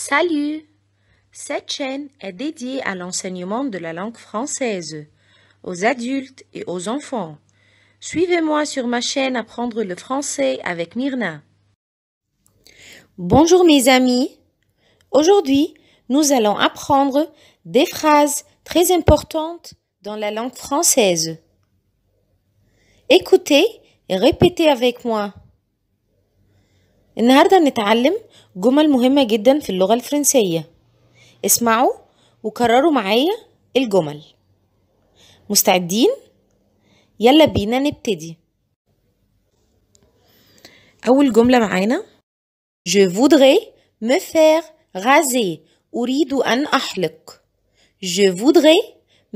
Salut Cette chaîne est dédiée à l'enseignement de la langue française, aux adultes et aux enfants. Suivez-moi sur ma chaîne Apprendre le français avec Myrna. Bonjour mes amis Aujourd'hui, nous allons apprendre des phrases très importantes dans la langue française. Écoutez et répétez avec moi. النهاردة هنتعلم جمل مهمة جدا في اللغة الفرنسية اسمعوا وكرروا معايا الجمل مستعدين؟ يلا بينا نبتدي أول جملة معانا Je voudrais me faire raser أريد أن أحلق Je voudrais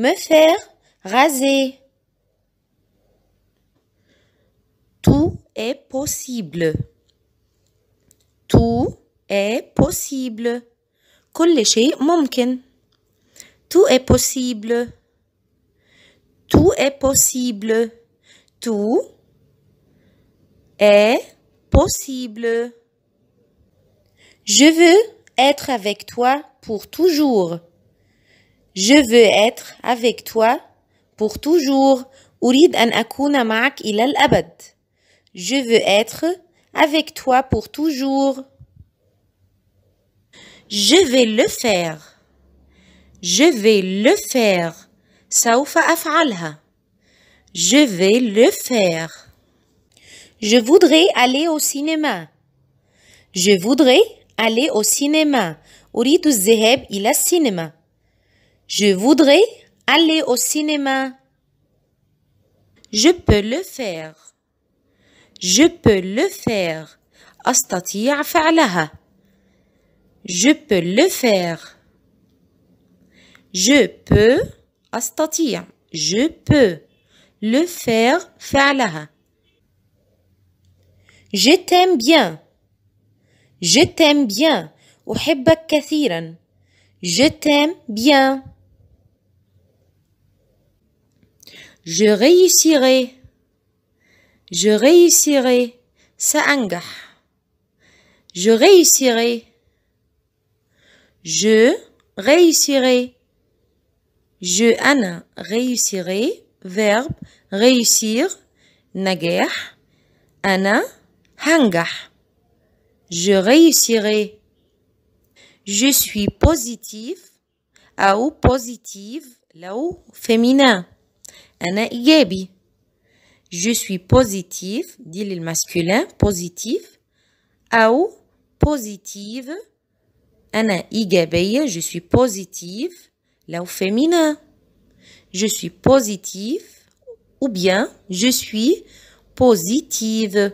me faire raser Tout est possible Tout est possible. Tout est possible. Tout est possible. Tout est possible. Je veux être avec toi pour toujours. Je veux être avec toi pour toujours. Je veux être avec toi pour toujours. Je vais le faire. Je vais le faire. سوف Je vais le faire. Je voudrais aller au cinéma. Je voudrais aller au cinéma. الذهاب a Je voudrais aller au cinéma. Je peux le faire. Je peux le faire. أستطيع فعلها. Je peux le faire. Je peux أستطيع. Je peux le faire فعلها. Je t'aime bien. Je t'aime bien. أحبك Je t'aime bien. Je réussirai. Je réussirai. saanga. Je réussirai. Je réussirai. Je Anna, réussirai. Verbe réussir. nager, Anna, hanga. Je réussirai. Je suis positif. Ou positive où féminin. anna yébi. Je suis positif, dit le masculin, positif. Ou positive. Anna je suis positif. Là au féminin. Je suis positif. Ou bien, je suis positive.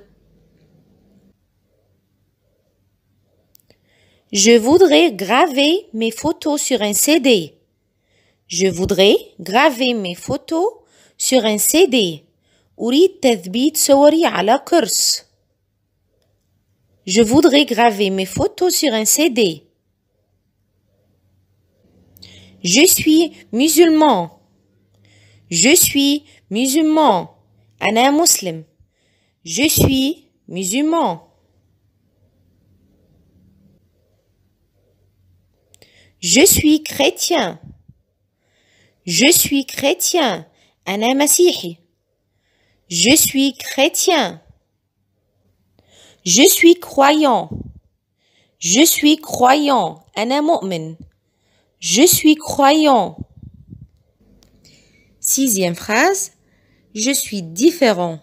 Je voudrais graver mes photos sur un CD. Je voudrais graver mes photos sur un CD. Je voudrais graver mes photos sur un CD. Je suis musulman. Je suis musulman. أنا musulman. Je suis musulman. Je suis chrétien. Je suis chrétien. suis chrétien. Je suis chrétien. Je suis croyant. Je suis croyant. Je suis croyant. Sixième phrase. Je suis différent.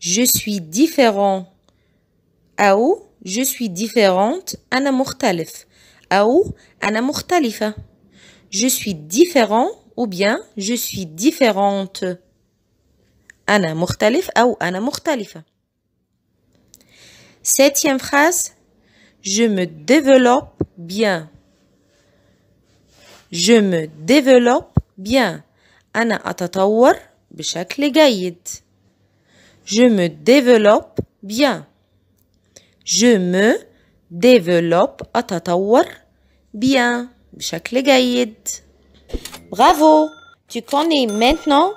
Je suis différent. ou je suis différente. suis différent. Je suis différent. Je suis différent ou bien je suis différente. Anna, مختلف ou Anna مختلفة. Septième phrase. Je me développe bien. Je me développe bien. Anna atatawar بشكل جيد. Je me développe bien. Je me développe atatawar bien بشكل Bravo! Tu connais maintenant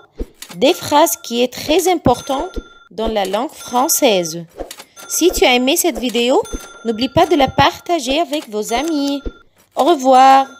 des phrases qui est très importante dans la langue française. Si tu as aimé cette vidéo, n'oublie pas de la partager avec vos amis. Au revoir